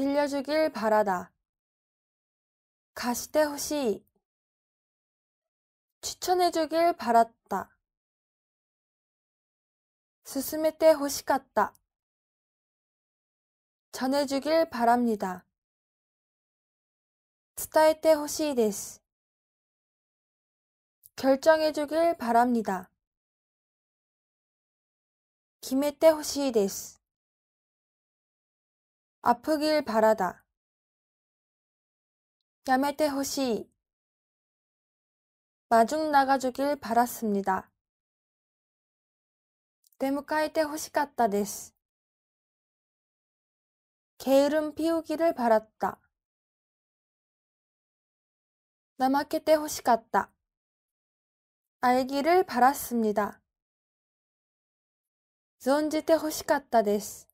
빌려주길 바라다. 가시대 호시 추천해주길 바랐다. 스스메때 호시 같다. 전해주길 바랍니다. 스타에때 호시 데스 결정해주길 바랍니다. 김에때 호시 데스 아프길 바라다. 야메테 호시. 마중 나가주길 바랐습니다. 데무카이테 호시갔다 데스. 게으름 피우기를 바랐다. 나마케테 호시갔다. 알기를 바랐습니다. 존지테 호시갔다 데스.